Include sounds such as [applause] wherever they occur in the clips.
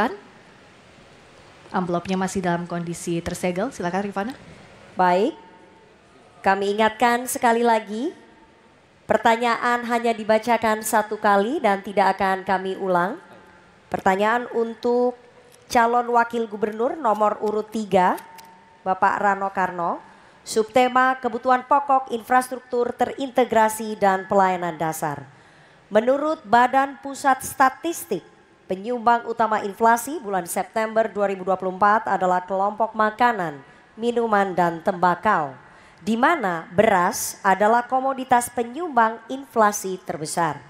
Kan? Amplopnya masih dalam kondisi tersegel. Silakan Rifana. Baik. Kami ingatkan sekali lagi, pertanyaan hanya dibacakan satu kali dan tidak akan kami ulang. Pertanyaan untuk calon wakil gubernur nomor urut 3, Bapak Rano Karno, subtema kebutuhan pokok infrastruktur terintegrasi dan pelayanan dasar. Menurut Badan Pusat Statistik, Penyumbang utama inflasi bulan September 2024 adalah kelompok makanan, minuman, dan tembakau, di mana beras adalah komoditas penyumbang inflasi terbesar.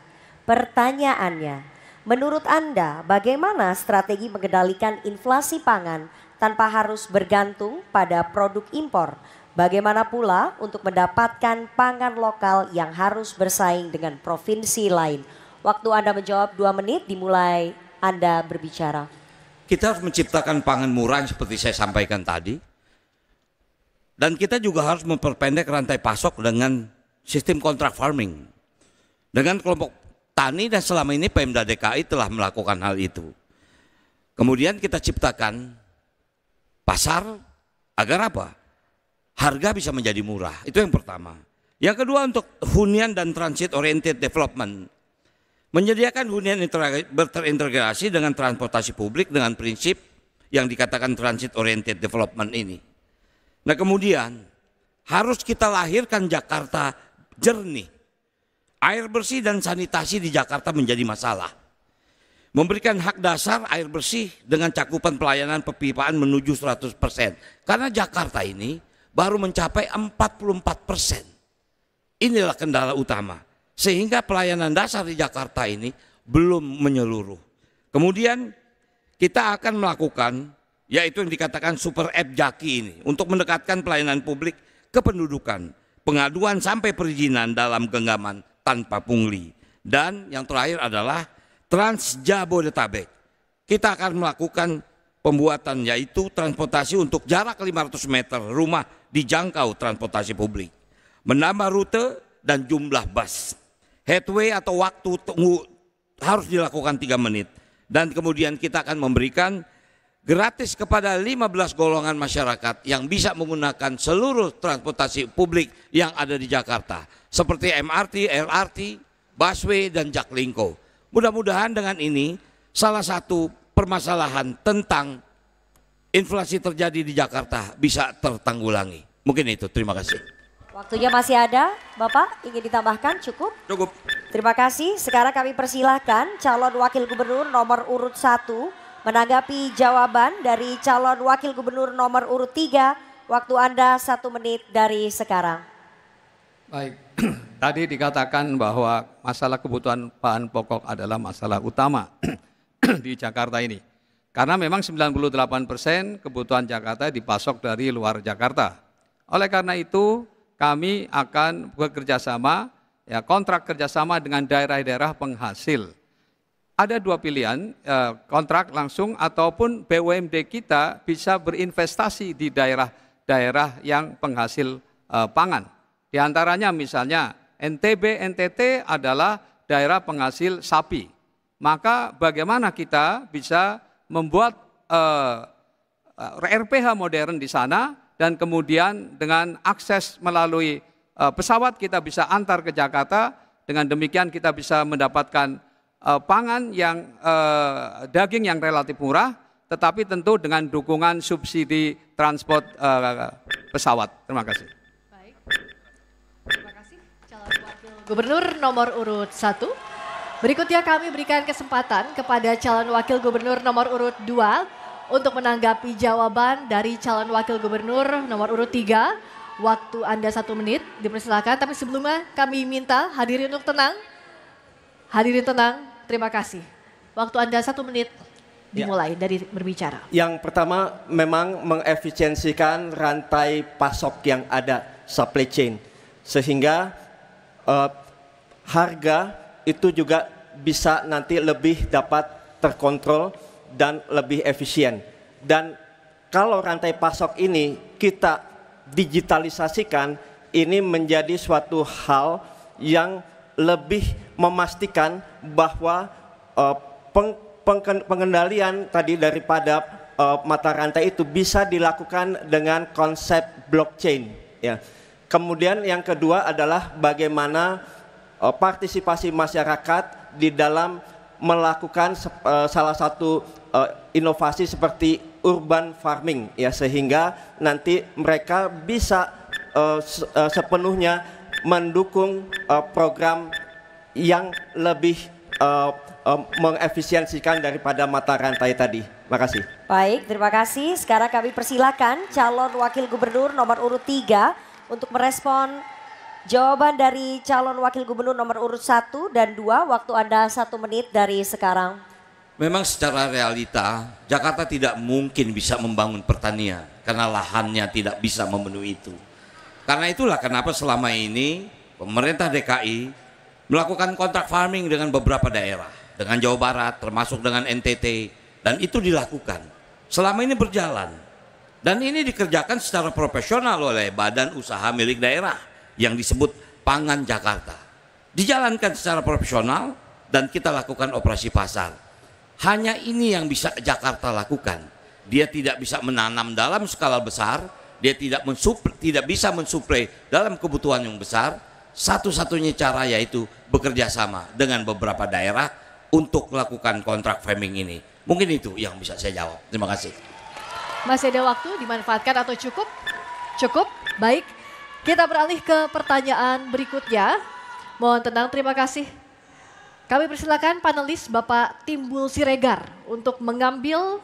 Pertanyaannya, menurut Anda bagaimana strategi mengendalikan inflasi pangan tanpa harus bergantung pada produk impor? Bagaimana pula untuk mendapatkan pangan lokal yang harus bersaing dengan provinsi lain? Waktu Anda menjawab dua menit dimulai anda berbicara? Kita harus menciptakan pangan murah seperti saya sampaikan tadi. Dan kita juga harus memperpendek rantai pasok dengan sistem kontrak farming. Dengan kelompok tani dan selama ini Pemda DKI telah melakukan hal itu. Kemudian kita ciptakan pasar agar apa? Harga bisa menjadi murah. Itu yang pertama. Yang kedua untuk hunian dan transit oriented development. Menyediakan hunian berterintegrasi dengan transportasi publik dengan prinsip yang dikatakan transit oriented development ini. Nah kemudian harus kita lahirkan Jakarta jernih. Air bersih dan sanitasi di Jakarta menjadi masalah. Memberikan hak dasar air bersih dengan cakupan pelayanan pepipaan menuju 100 Karena Jakarta ini baru mencapai 44 Inilah kendala utama. Sehingga pelayanan dasar di Jakarta ini belum menyeluruh. Kemudian kita akan melakukan yaitu yang dikatakan super app Jaki ini untuk mendekatkan pelayanan publik ke pendudukan, pengaduan sampai perizinan dalam genggaman tanpa pungli. Dan yang terakhir adalah Trans Jabodetabek. Kita akan melakukan pembuatan yaitu transportasi untuk jarak 500 meter rumah dijangkau transportasi publik. Menambah rute dan jumlah bus. Headway atau waktu tunggu harus dilakukan tiga menit. Dan kemudian kita akan memberikan gratis kepada 15 golongan masyarakat yang bisa menggunakan seluruh transportasi publik yang ada di Jakarta. Seperti MRT, LRT, busway, dan Jaklingko. Mudah-mudahan dengan ini salah satu permasalahan tentang inflasi terjadi di Jakarta bisa tertanggulangi. Mungkin itu, terima kasih. Waktunya masih ada, Bapak ingin ditambahkan cukup? Cukup. Terima kasih. Sekarang kami persilahkan calon wakil gubernur nomor urut 1 menanggapi jawaban dari calon wakil gubernur nomor urut 3. Waktu Anda satu menit dari sekarang. Baik, [clears throat] tadi dikatakan bahwa masalah kebutuhan bahan pokok adalah masalah utama [clears throat] di Jakarta ini. Karena memang 98 persen kebutuhan Jakarta dipasok dari luar Jakarta. Oleh karena itu, kami akan sama, ya kontrak kerjasama dengan daerah-daerah penghasil. Ada dua pilihan, ya, kontrak langsung ataupun BUMD kita bisa berinvestasi di daerah-daerah yang penghasil e, pangan. Di antaranya misalnya NTB, NTT adalah daerah penghasil sapi. Maka bagaimana kita bisa membuat e, e, RPH modern di sana dan kemudian dengan akses melalui e, pesawat kita bisa antar ke Jakarta. Dengan demikian kita bisa mendapatkan e, pangan yang e, daging yang relatif murah, tetapi tentu dengan dukungan subsidi transport pesawat. Terima kasih. Baik. Terima kasih calon wakil gubernur nomor urut 1. Berikutnya kami berikan kesempatan kepada calon wakil gubernur nomor urut 2 untuk menanggapi jawaban dari calon wakil gubernur nomor urut 3. Waktu Anda satu menit, dipersilakan. Tapi sebelumnya kami minta hadirin untuk tenang. Hadirin tenang, terima kasih. Waktu Anda satu menit ya. dimulai ya. dari berbicara. Yang pertama memang mengefisiensikan rantai pasok yang ada, supply chain. Sehingga uh, harga itu juga bisa nanti lebih dapat terkontrol dan lebih efisien. Dan kalau rantai pasok ini kita digitalisasikan, ini menjadi suatu hal yang lebih memastikan bahwa uh, peng, peng, pengendalian tadi daripada uh, mata rantai itu bisa dilakukan dengan konsep blockchain. Ya. Kemudian yang kedua adalah bagaimana uh, partisipasi masyarakat di dalam melakukan uh, salah satu uh, inovasi seperti urban farming ya sehingga nanti mereka bisa uh, se uh, sepenuhnya mendukung uh, program yang lebih uh, uh, mengefisiensikan daripada mata rantai tadi. Terima kasih. Baik, terima kasih. Sekarang kami persilakan calon wakil gubernur nomor urut 3 untuk merespon jawaban dari calon wakil gubernur nomor urut 1 dan 2. Waktu Anda satu menit dari sekarang. Memang secara realita Jakarta tidak mungkin bisa membangun pertanian karena lahannya tidak bisa memenuhi itu. Karena itulah kenapa selama ini pemerintah DKI melakukan kontrak farming dengan beberapa daerah, dengan Jawa Barat termasuk dengan NTT dan itu dilakukan. Selama ini berjalan dan ini dikerjakan secara profesional oleh badan usaha milik daerah yang disebut Pangan Jakarta. Dijalankan secara profesional dan kita lakukan operasi pasar hanya ini yang bisa Jakarta lakukan. Dia tidak bisa menanam dalam skala besar, dia tidak mensuplai, tidak bisa mensuplai dalam kebutuhan yang besar. Satu-satunya cara yaitu bekerja sama dengan beberapa daerah untuk melakukan kontrak farming ini. Mungkin itu yang bisa saya jawab. Terima kasih. Masih ada waktu dimanfaatkan atau cukup? Cukup, baik. Kita beralih ke pertanyaan berikutnya. Mohon tenang, terima kasih kami persilakan panelis Bapak Timbul Siregar untuk mengambil